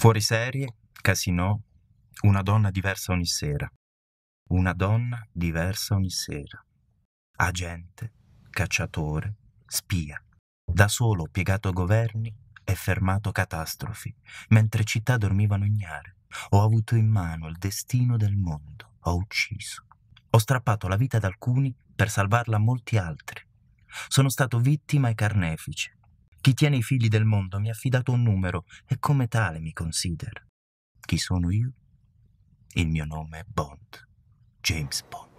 Fuori serie, Casino, una donna diversa ogni sera. Una donna diversa ogni sera. Agente, cacciatore, spia. Da solo piegato a governi e fermato catastrofi, mentre città dormivano ignare. Ho avuto in mano il destino del mondo, ho ucciso. Ho strappato la vita ad alcuni per salvarla a molti altri. Sono stato vittima e carnefice, chi tiene i figli del mondo mi ha affidato un numero e come tale mi considera. Chi sono io? Il mio nome è Bond, James Bond.